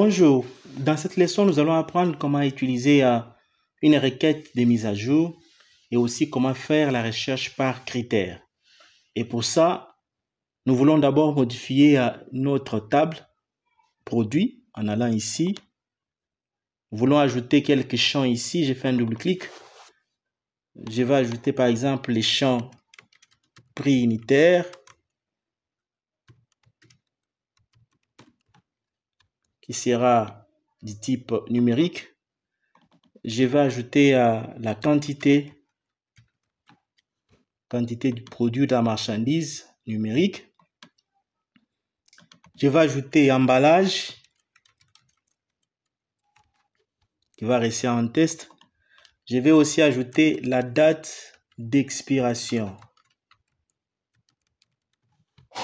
Bonjour, dans cette leçon, nous allons apprendre comment utiliser euh, une requête de mise à jour et aussi comment faire la recherche par critères. Et pour ça, nous voulons d'abord modifier euh, notre table produit en allant ici. Nous voulons ajouter quelques champs ici. J'ai fait un double clic. Je vais ajouter par exemple les champs prix unitaire sera du type numérique. Je vais ajouter euh, la quantité, quantité du produit de la marchandise numérique. Je vais ajouter emballage qui va rester en test. Je vais aussi ajouter la date d'expiration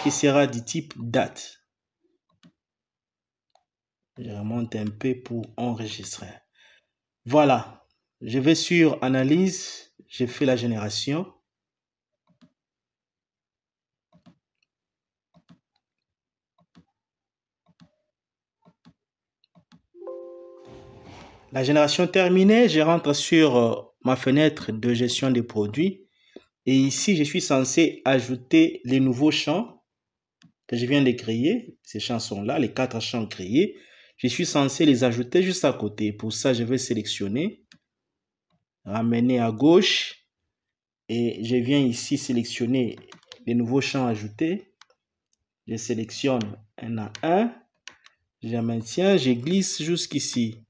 qui sera du type date. Je remonte un peu pour enregistrer. Voilà. Je vais sur analyse. Je fais la génération. La génération terminée, je rentre sur euh, ma fenêtre de gestion des produits. Et ici, je suis censé ajouter les nouveaux champs que je viens de créer. Ces champs sont là, les quatre champs créés. Je suis censé les ajouter juste à côté. Pour ça, je vais sélectionner, ramener à gauche et je viens ici sélectionner les nouveaux champs ajoutés. Je sélectionne un à un. Je maintiens, je glisse jusqu'ici.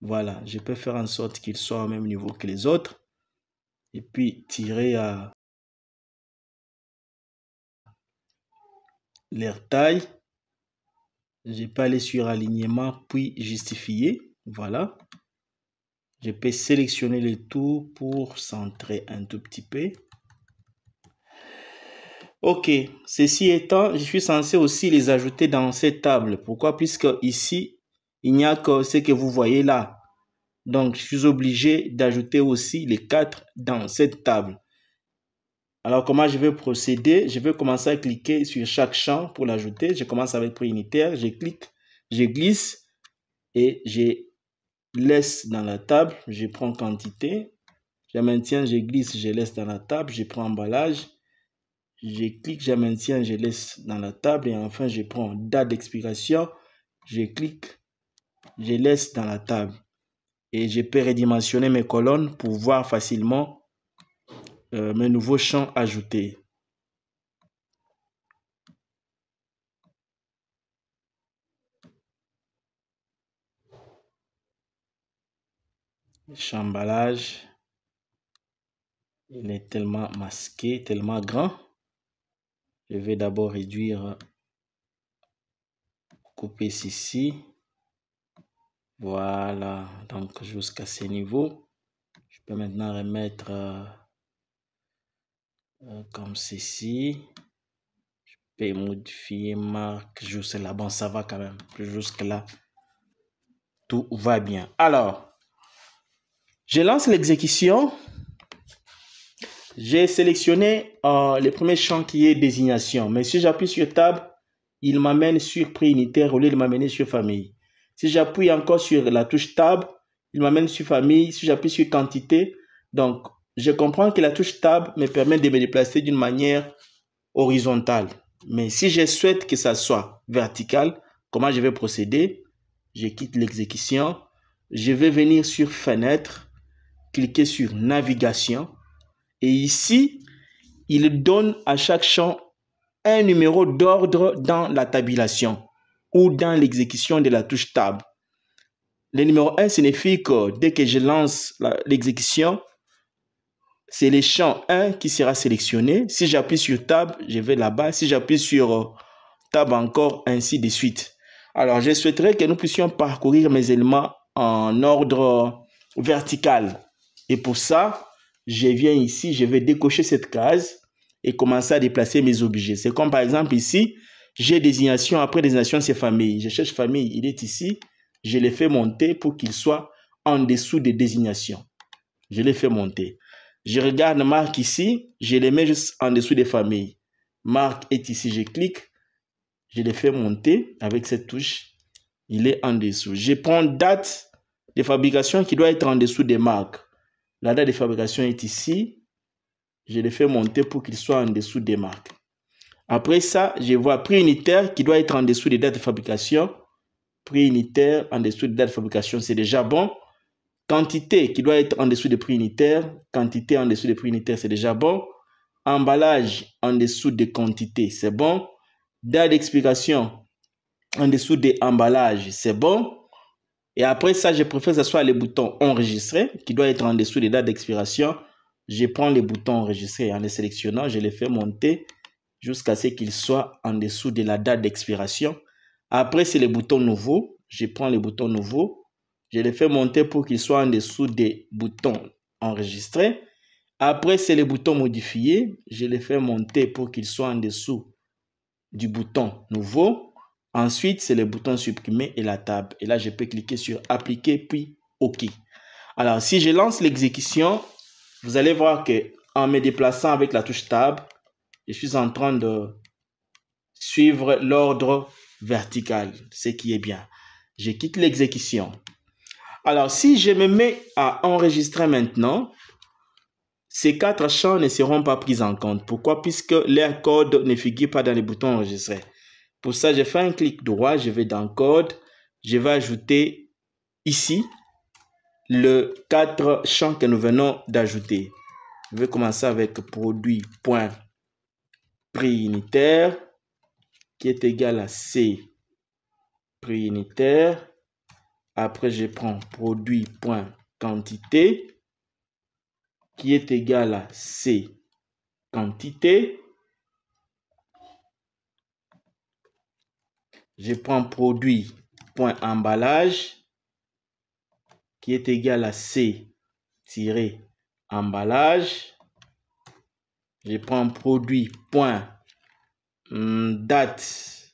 Voilà, je peux faire en sorte qu'ils soient au même niveau que les autres. Et puis tirer à leur taille. Je peux aller sur alignement puis justifier. Voilà. Je peux sélectionner les tours pour centrer un tout petit peu. Ok, ceci étant, je suis censé aussi les ajouter dans cette table. Pourquoi Puisque ici, il n'y a que ce que vous voyez là. Donc, je suis obligé d'ajouter aussi les quatre dans cette table. Alors, comment je vais procéder Je vais commencer à cliquer sur chaque champ pour l'ajouter. Je commence avec prix unitaire, je clique, je glisse et je laisse dans la table. Je prends quantité, je maintiens, je glisse, je laisse dans la table. Je prends emballage, je clique, je maintiens, je laisse dans la table. Et enfin, je prends date d'expiration, je clique, je laisse dans la table. Et je peux redimensionner mes colonnes pour voir facilement euh, mes nouveaux champs ajoutés. Chamballage. Il est tellement masqué, tellement grand. Je vais d'abord réduire, couper ceci. Voilà, donc jusqu'à ce niveau. Je peux maintenant remettre euh, euh, comme ceci. Je peux modifier marque jusque-là. Bon, ça va quand même. Jusque-là, tout va bien. Alors, je lance l'exécution. J'ai sélectionné les euh, le premier champ qui est désignation. Mais si j'appuie sur Tab, il m'amène sur prix unitaire au il de m'amener sur famille. Si j'appuie encore sur la touche Tab, il m'amène sur famille. Si j'appuie sur quantité, donc je comprends que la touche Tab me permet de me déplacer d'une manière horizontale. Mais si je souhaite que ça soit vertical, comment je vais procéder Je quitte l'exécution. Je vais venir sur Fenêtre, cliquer sur Navigation. Et ici, il donne à chaque champ un numéro d'ordre dans la tabulation ou dans l'exécution de la touche Tab. Le numéro 1 signifie que dès que je lance l'exécution, c'est le champ 1 qui sera sélectionné. Si j'appuie sur Tab, je vais là-bas. Si j'appuie sur euh, Tab encore, ainsi de suite. Alors, je souhaiterais que nous puissions parcourir mes éléments en ordre euh, vertical. Et pour ça, je viens ici, je vais décocher cette case et commencer à déplacer mes objets. C'est comme par exemple ici, j'ai désignation, après désignation, c'est famille. Je cherche famille, il est ici. Je l'ai fais monter pour qu'il soit en dessous des désignations. Je l'ai fait monter. Je regarde marque ici, je les mets juste en dessous des familles. Marque est ici, je clique, je les fais monter avec cette touche. Il est en dessous. Je prends date de fabrication qui doit être en dessous des marques. La date de fabrication est ici. Je les fais monter pour qu'il soit en dessous des marques. Après ça, je vois prix unitaire qui doit être en dessous des dates de fabrication. Prix unitaire en dessous des dates de fabrication, c'est déjà bon. Quantité qui doit être en dessous des prix unitaire. Quantité en dessous des prix unitaire, c'est déjà bon. Emballage en dessous de quantité, c'est bon. Date d'expiration en dessous des emballages, c'est bon. Et après ça, je préfère que ce soit le bouton enregistrer qui doit être en dessous des dates d'expiration. Je prends le bouton enregistrés en les sélectionnant, je les fais monter jusqu'à ce qu'il soit en dessous de la date d'expiration. Après, c'est le bouton nouveau. Je prends le bouton nouveau. Je les fais monter pour qu'ils soient en dessous des boutons enregistrés. Après, c'est les boutons modifiés. Je les fais monter pour qu'ils soient en dessous du bouton nouveau. Ensuite, c'est les boutons supprimés et la table. Et là, je peux cliquer sur appliquer puis OK. Alors, si je lance l'exécution, vous allez voir que en me déplaçant avec la touche tab, je suis en train de suivre l'ordre vertical, ce qui est bien. Je quitte l'exécution. Alors, si je me mets à enregistrer maintenant, ces quatre champs ne seront pas pris en compte. Pourquoi Puisque leur code ne figure pas dans les boutons enregistrer. Pour ça, je fais un clic droit, je vais dans code, je vais ajouter ici le quatre champs que nous venons d'ajouter. Je vais commencer avec prix unitaire qui est égal à C prix unitaire après, je prends produit.quantité qui est égal à C quantité. Je prends produit.emballage qui est égal à C emballage. Je prends produit point hum, date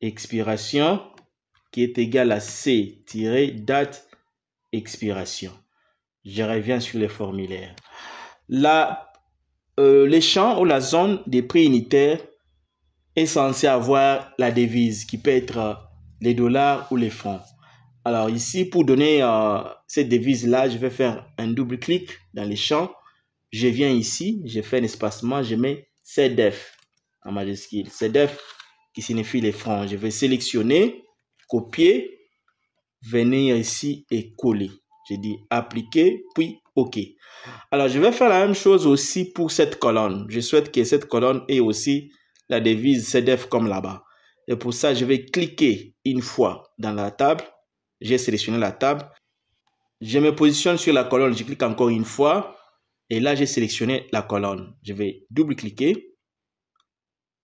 expiration qui est égal à C tiré date expiration. Je reviens sur les formulaires. Là, euh, les champs ou la zone des prix unitaires est censé avoir la devise qui peut être euh, les dollars ou les francs. Alors ici, pour donner euh, cette devise-là, je vais faire un double clic dans les champs. Je viens ici, je fais un espacement, je mets CDF e en majuscule. CDF e qui signifie les francs. Je vais sélectionner copier, venir ici et coller. J'ai dit appliquer, puis OK. Alors, je vais faire la même chose aussi pour cette colonne. Je souhaite que cette colonne ait aussi la devise CDF comme là-bas. Et pour ça, je vais cliquer une fois dans la table. J'ai sélectionné la table. Je me positionne sur la colonne. Je clique encore une fois. Et là, j'ai sélectionné la colonne. Je vais double-cliquer.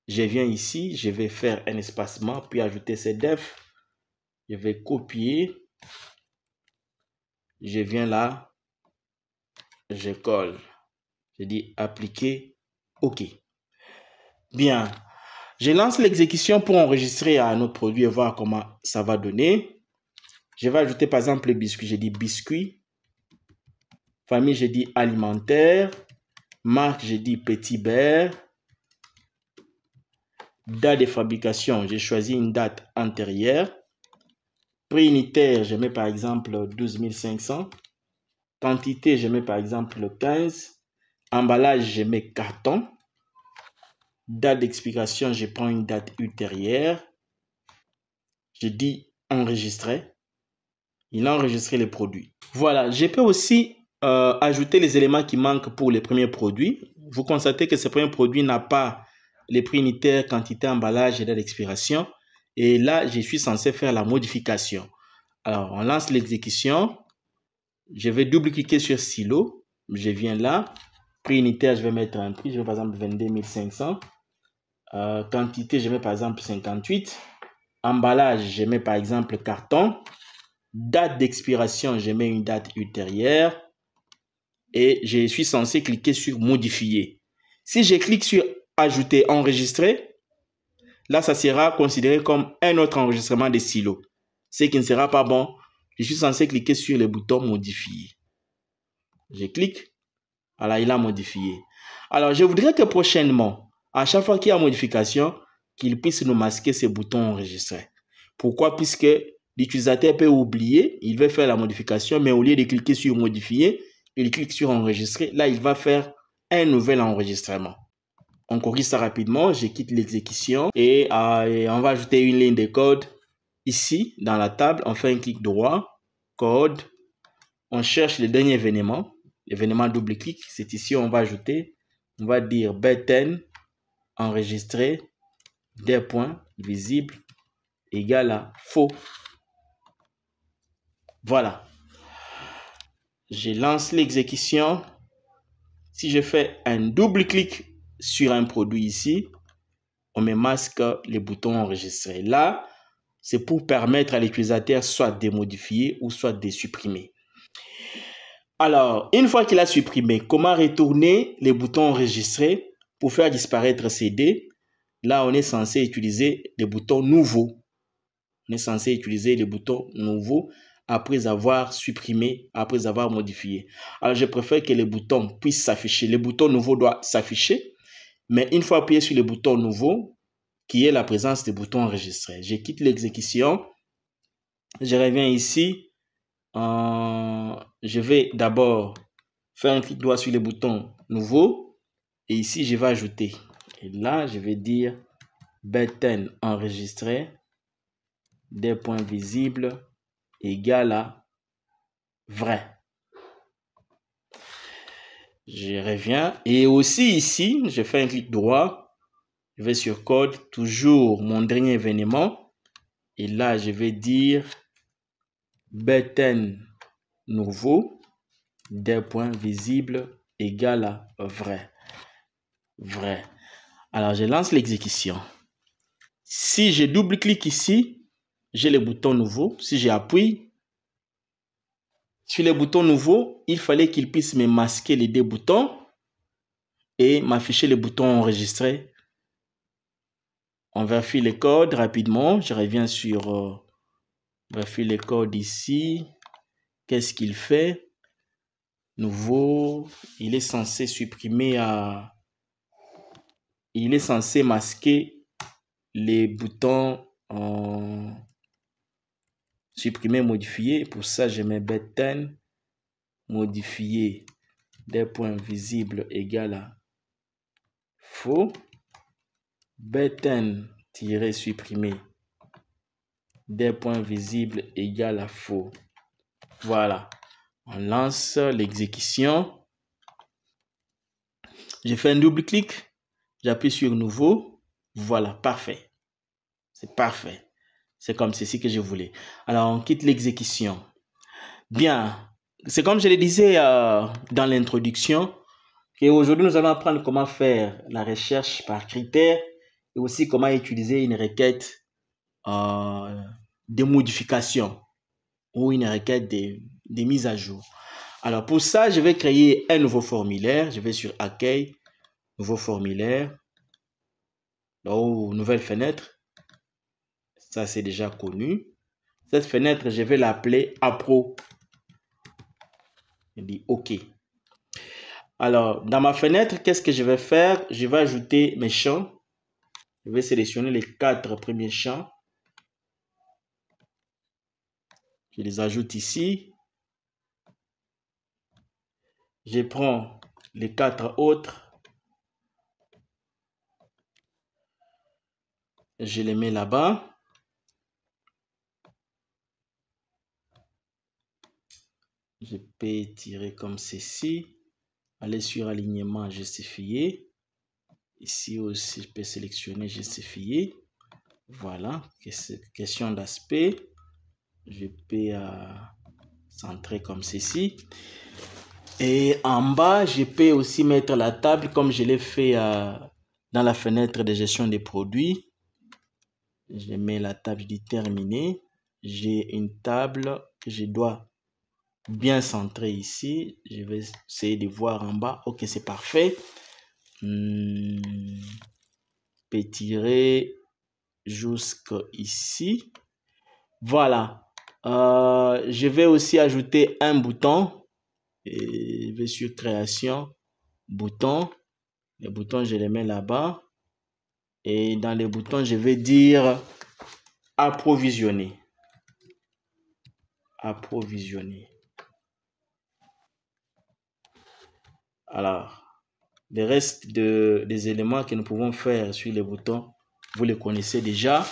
Je viens ici. Je vais faire un espacement, puis ajouter CDF. Je vais copier. Je viens là. Je colle. Je dis appliquer. OK. Bien. Je lance l'exécution pour enregistrer à autre produit et voir comment ça va donner. Je vais ajouter par exemple le biscuit. Je dis biscuit. Famille, je dis alimentaire. Marque, je dis petit beurre. Date de fabrication, j'ai choisi une date antérieure. Prix unitaire, je mets par exemple 12 500. Quantité, je mets par exemple 15. Emballage, je mets carton. Date d'expiration, je prends une date ultérieure. Je dis enregistrer. Il a enregistré les produits. Voilà, je peux aussi euh, ajouter les éléments qui manquent pour les premiers produits. Vous constatez que ce premier produit n'a pas les prix unitaires, quantité, emballage et date d'expiration. Et là, je suis censé faire la modification. Alors, on lance l'exécution. Je vais double-cliquer sur silo. Je viens là. Prix unitaire, je vais mettre un prix. Je vais, par exemple 22 500. Euh, quantité, je mets par exemple 58. Emballage, je mets par exemple carton. Date d'expiration, je mets une date ultérieure. Et je suis censé cliquer sur modifier. Si je clique sur ajouter enregistrer, là, ça sera considéré comme un autre enregistrement de silos. Ce qui ne sera pas bon, je suis censé cliquer sur le bouton modifier. Je clique. Voilà, il a modifié. Alors, je voudrais que prochainement, à chaque fois qu'il y a modification, qu'il puisse nous masquer ces boutons enregistrés. Pourquoi Puisque l'utilisateur peut oublier, il veut faire la modification, mais au lieu de cliquer sur modifier, il clique sur enregistrer. Là, il va faire un nouvel enregistrement on corrige ça rapidement, je quitte l'exécution euh, et, on va ajouter une ligne de code ici dans la table, on fait un clic droit, code, on cherche le dernier événement, l'événement double-clic, c'est ici on va ajouter, on va dire button enregistrer des points visibles égale à faux. Voilà. Je lance l'exécution. Si je fais un double clic sur un produit ici, on met masque les boutons enregistrés. Là, c'est pour permettre à l'utilisateur soit de modifier ou soit de supprimer. Alors, une fois qu'il a supprimé, comment retourner les boutons enregistrés pour faire disparaître ces dés Là, on est censé utiliser les boutons nouveaux. On est censé utiliser les boutons nouveaux après avoir supprimé, après avoir modifié. Alors, je préfère que les boutons puissent s'afficher. Les boutons nouveaux doivent s'afficher mais une fois appuyé sur le bouton nouveau, qui est la présence des boutons enregistrés, je quitte l'exécution. Je reviens ici. Euh, je vais d'abord faire un clic droit sur le bouton nouveau. Et ici, je vais ajouter. Et là, je vais dire button enregistré des points visibles égale à vrai. Je reviens. Et aussi ici, je fais un clic droit. Je vais sur code, toujours mon dernier événement. Et là, je vais dire button nouveau des points visibles égal à vrai. Vrai. Alors, je lance l'exécution. Si je double-clique ici, j'ai le bouton nouveau. Si j'appuie, sur les boutons nouveaux, il fallait qu'il puisse me masquer les deux boutons et m'afficher les boutons enregistrés. On vérifie les codes rapidement. Je reviens sur... On euh, on vérifie les codes ici. Qu'est-ce qu'il fait Nouveau. Il est censé supprimer à... Il est censé masquer les boutons... en Supprimer, modifier. Pour ça, je mets button. Modifier des points visibles égal à faux. Button tiré supprimer des points visibles égal à faux. Voilà. On lance l'exécution. J'ai fait un double clic. J'appuie sur nouveau. Voilà, parfait. C'est parfait. C'est comme ceci que je voulais. Alors, on quitte l'exécution. Bien. C'est comme je le disais euh, dans l'introduction. Et aujourd'hui, nous allons apprendre comment faire la recherche par critères et aussi comment utiliser une requête euh, de modification ou une requête de, de mise à jour. Alors, pour ça, je vais créer un nouveau formulaire. Je vais sur Accueil, nouveau formulaire, ou nouvelle fenêtre. Ça, c'est déjà connu. Cette fenêtre, je vais l'appeler Apro. Je dis OK. Alors, dans ma fenêtre, qu'est-ce que je vais faire Je vais ajouter mes champs. Je vais sélectionner les quatre premiers champs. Je les ajoute ici. Je prends les quatre autres. Je les mets là-bas. Je peux tirer comme ceci. Aller sur alignement justifié. Ici aussi, je peux sélectionner justifié. Voilà, question d'aspect. Je peux euh, centrer comme ceci. Et en bas, je peux aussi mettre la table comme je l'ai fait euh, dans la fenêtre de gestion des produits. Je mets la table du terminer. J'ai une table que je dois bien centré ici. Je vais essayer de voir en bas. Ok, c'est parfait. Hmm. jusqu'ici. Voilà. Euh, je vais aussi ajouter un bouton. Et je vais sur création, bouton. Les boutons, je les mets là-bas. Et dans les boutons, je vais dire approvisionner. Approvisionner. Alors, le reste des éléments que nous pouvons faire sur les boutons, vous les connaissez déjà.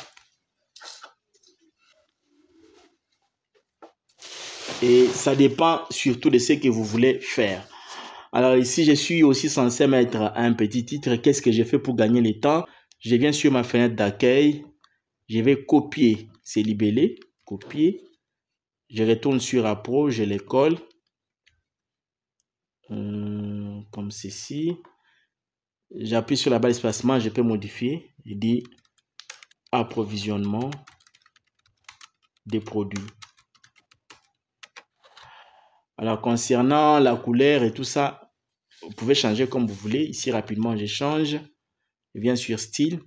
Et ça dépend surtout de ce que vous voulez faire. Alors ici, je suis aussi censé mettre un petit titre. Qu'est-ce que j'ai fait pour gagner le temps Je viens sur ma fenêtre d'accueil. Je vais copier ces libellés. Copier. Je retourne sur Appro. Je les colle. Hum comme ceci. J'appuie sur la barre d'espacement, je peux modifier. Il dit. approvisionnement des produits. Alors, concernant la couleur et tout ça, vous pouvez changer comme vous voulez. Ici, rapidement, j'échange. Je viens sur style.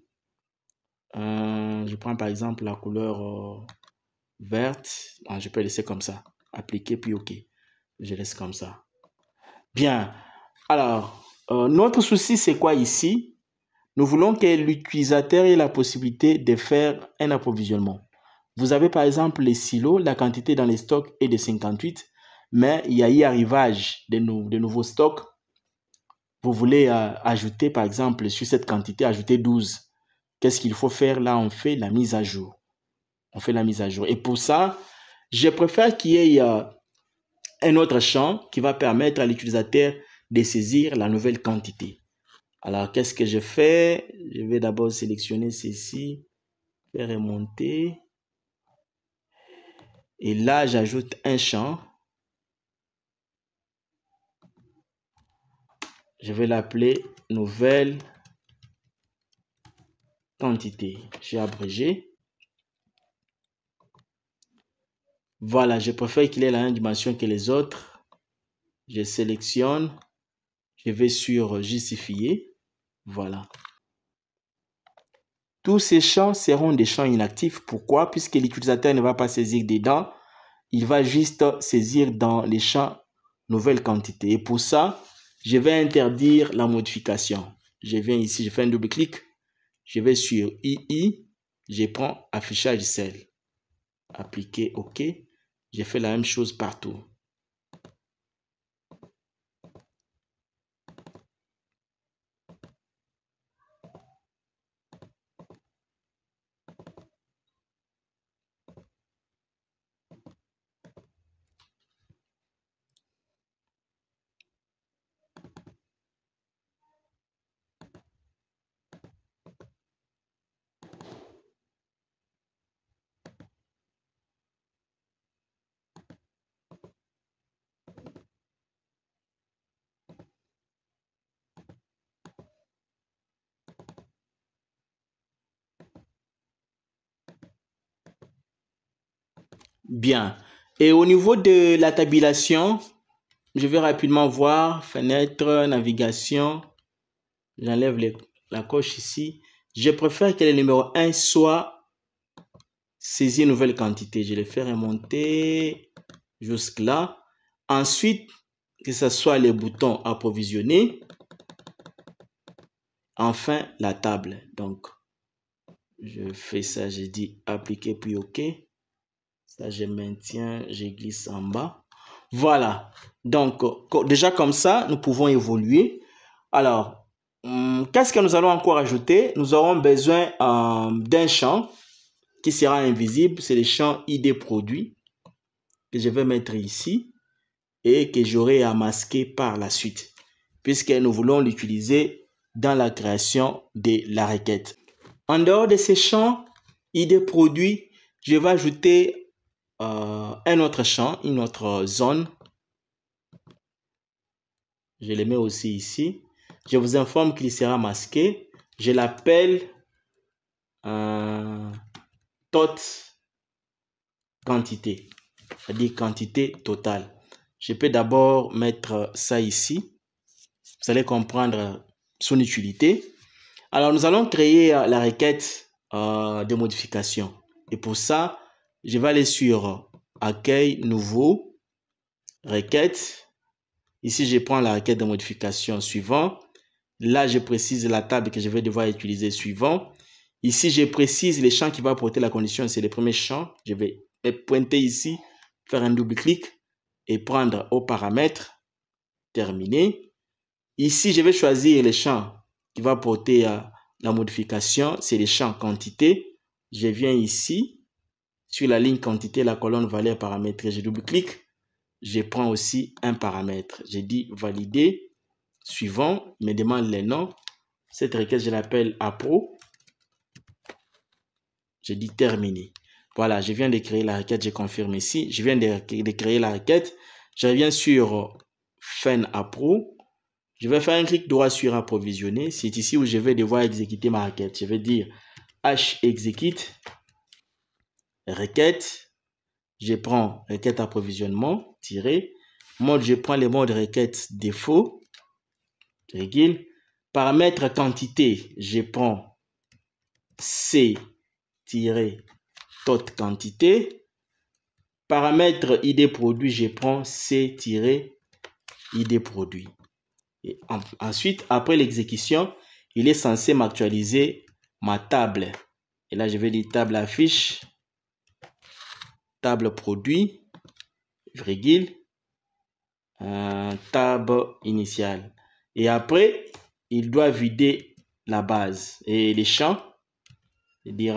Euh, je prends par exemple la couleur euh, verte. Ah, je peux laisser comme ça. Appliquer, puis OK. Je laisse comme ça. Bien. Alors, euh, notre souci, c'est quoi ici Nous voulons que l'utilisateur ait la possibilité de faire un approvisionnement. Vous avez par exemple les silos, la quantité dans les stocks est de 58, mais il y a eu arrivage de, de nouveaux stocks. Vous voulez euh, ajouter par exemple sur cette quantité, ajouter 12. Qu'est-ce qu'il faut faire Là, on fait la mise à jour. On fait la mise à jour. Et pour ça, je préfère qu'il y ait euh, un autre champ qui va permettre à l'utilisateur de saisir la nouvelle quantité. Alors, qu'est-ce que je fais Je vais d'abord sélectionner ceci, faire remonter. Et là, j'ajoute un champ. Je vais l'appeler nouvelle quantité. J'ai abrégé. Voilà, je préfère qu'il ait la même dimension que les autres. Je sélectionne. Je vais sur justifier. Voilà. Tous ces champs seront des champs inactifs. Pourquoi Puisque l'utilisateur ne va pas saisir dedans. Il va juste saisir dans les champs nouvelle quantité. Et pour ça, je vais interdire la modification. Je viens ici, je fais un double clic. Je vais sur II. Je prends affichage sel Appliquer OK. J'ai fait la même chose partout. Bien. Et au niveau de la tabulation, je vais rapidement voir fenêtre, navigation. J'enlève la coche ici. Je préfère que le numéro 1 soit saisie nouvelle quantité. Je le fais remonter jusque-là. Ensuite, que ce soit les boutons approvisionner. Enfin, la table. Donc, je fais ça, j'ai dit appliquer puis OK. Ça, je maintiens, je glisse en bas. Voilà. Donc, déjà comme ça, nous pouvons évoluer. Alors, hum, qu'est-ce que nous allons encore ajouter Nous aurons besoin hum, d'un champ qui sera invisible. C'est le champ ID produit que je vais mettre ici et que j'aurai à masquer par la suite puisque nous voulons l'utiliser dans la création de la requête. En dehors de ces champs, ID produit, je vais ajouter euh, un autre champ, une autre zone. Je les mets aussi ici. Je vous informe qu'il sera masqué. Je l'appelle euh, tot quantité, c'est-à-dire quantité totale. Je peux d'abord mettre ça ici. Vous allez comprendre son utilité. Alors, nous allons créer la requête euh, de modification. Et pour ça, je vais aller sur accueil nouveau, requête. Ici, je prends la requête de modification suivant. Là, je précise la table que je vais devoir utiliser suivant. Ici, je précise les champs qui vont apporter la condition. C'est le premier champ. Je vais pointer ici, faire un double clic et prendre au paramètre, Terminer. Ici, je vais choisir les champs qui va apporter euh, la modification. C'est les champs quantité. Je viens ici sur la ligne quantité, la colonne valeur paramétrée, je double-clique. Je prends aussi un paramètre. Je dis valider. Suivant, me demande les noms. Cette requête, je l'appelle appro. Je dis terminé. Voilà, je viens de créer la requête. Je confirme ici. Je viens de créer la requête. Je reviens sur Fen Appro. Je vais faire un clic droit sur approvisionner. C'est ici où je vais devoir exécuter ma requête. Je vais dire H execute requête, je prends requête approvisionnement, tiré, mode, je prends les modes requête défaut, paramètre quantité, je prends C, tiré, tot quantité, paramètre ID produit, je prends C, tiré, ID produit. Et ensuite, après l'exécution, il est censé m'actualiser ma table. Et là, je vais dire table affiche table produit, virgule, euh, table initiale. Et après, il doit vider la base et les champs. les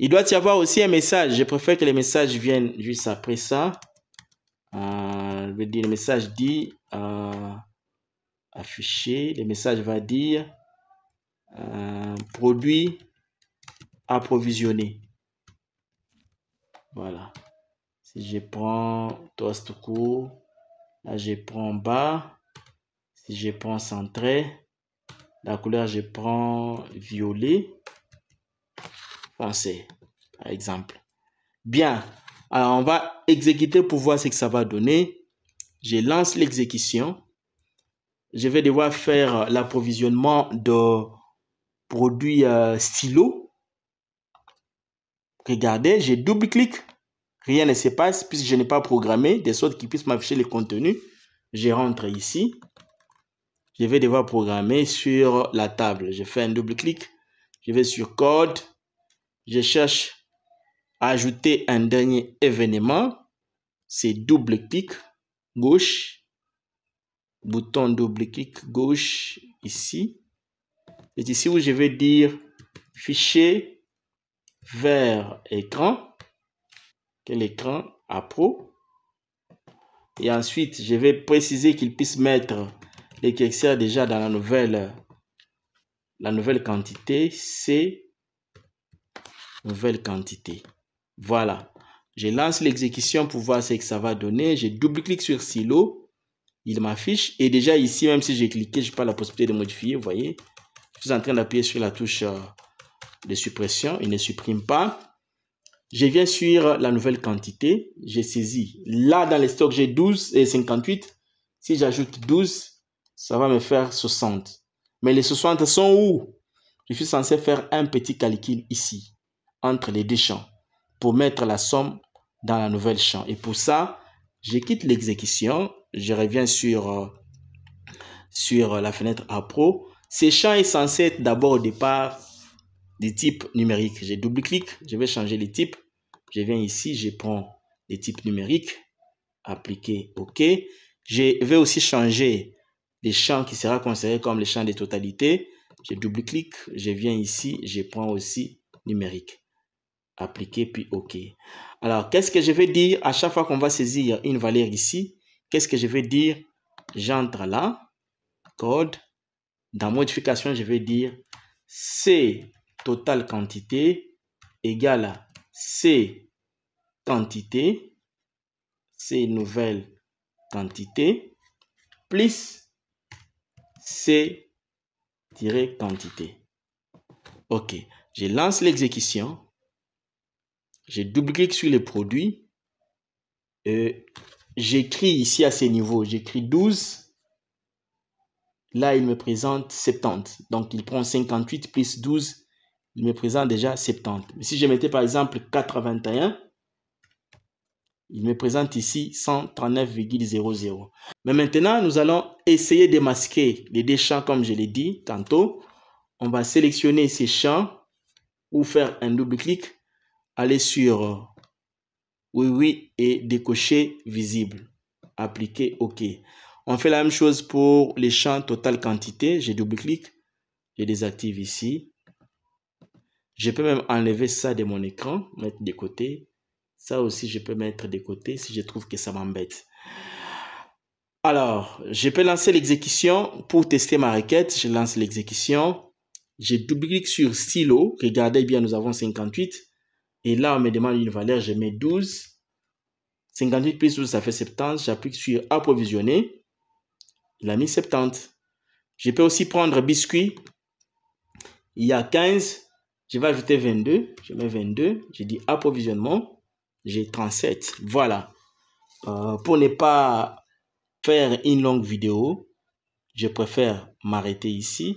il doit y avoir aussi un message. Je préfère que les messages viennent juste après ça. Euh, le message dit euh, afficher. Le message va dire euh, produit approvisionné. Voilà. Si je prends toast court, là je prends bas. Si je prends centré, la couleur je prends violet Français, par exemple. Bien. Alors on va exécuter pour voir ce que ça va donner. Je lance l'exécution. Je vais devoir faire l'approvisionnement de produits euh, stylo Regardez, j'ai double clic, Rien ne se passe puisque je n'ai pas programmé de sorte qu'il puisse m'afficher le contenu. Je rentre ici. Je vais devoir programmer sur la table. Je fais un double-clic. Je vais sur code. Je cherche à ajouter un dernier événement. C'est double-clic gauche. Bouton double-clic gauche ici. C'est ici où je vais dire fichier vers écran, quel écran à pro. Et ensuite, je vais préciser qu'il puisse mettre les l'équercière déjà dans la nouvelle, la nouvelle quantité, c nouvelle quantité. Voilà. Je lance l'exécution pour voir ce que ça va donner. Je double clic sur Silo. Il m'affiche. Et déjà ici, même si j'ai cliqué, je n'ai pas la possibilité de modifier. Vous voyez, je suis en train d'appuyer sur la touche euh, de suppression, il ne supprime pas. Je viens sur la nouvelle quantité, j'ai saisi. Là, dans les stocks, j'ai 12 et 58. Si j'ajoute 12, ça va me faire 60. Mais les 60 sont où Je suis censé faire un petit calcul ici, entre les deux champs, pour mettre la somme dans la nouvelle champ. Et pour ça, je quitte l'exécution, je reviens sur, sur la fenêtre pro. Ces champs sont censés être d'abord au départ types numériques. Je double clic je vais changer les types. Je viens ici, je prends les types numériques, appliquer OK. Je vais aussi changer les champs qui sera considéré comme les champs des totalités. Je double clic je viens ici, je prends aussi numérique. Appliquer puis OK. Alors, qu'est-ce que je vais dire à chaque fois qu'on va saisir une valeur ici? Qu'est-ce que je vais dire? J'entre là, code. Dans modification, je vais dire C total quantité égale à C quantité, C nouvelle quantité, plus C quantité. OK. Je lance l'exécution. Je double-clique sur les produits. Euh, j'écris ici à ces niveaux. J'écris 12 Là, il me présente 70. Donc, il prend 58 plus 12 il me présente déjà 70. Mais si je mettais par exemple 81, il me présente ici 139,00. Mais maintenant, nous allons essayer de masquer les deux champs comme je l'ai dit tantôt. On va sélectionner ces champs ou faire un double clic, aller sur oui oui et décocher visible. Appliquer OK. On fait la même chose pour les champs total quantité. Je double clic, je désactive ici. Je peux même enlever ça de mon écran, mettre de côté. Ça aussi, je peux mettre de côté si je trouve que ça m'embête. Alors, je peux lancer l'exécution. Pour tester ma requête, je lance l'exécution. Je double-clique sur stylo. Regardez bien, nous avons 58. Et là, on me demande une valeur. Je mets 12. 58 plus 12, ça fait 70. J'applique sur approvisionner. Il a mis 70. Je peux aussi prendre biscuit. Il y a 15. Je vais ajouter 22. Je mets 22. Je dis approvisionnement. J'ai 37. Voilà. Euh, pour ne pas faire une longue vidéo, je préfère m'arrêter ici.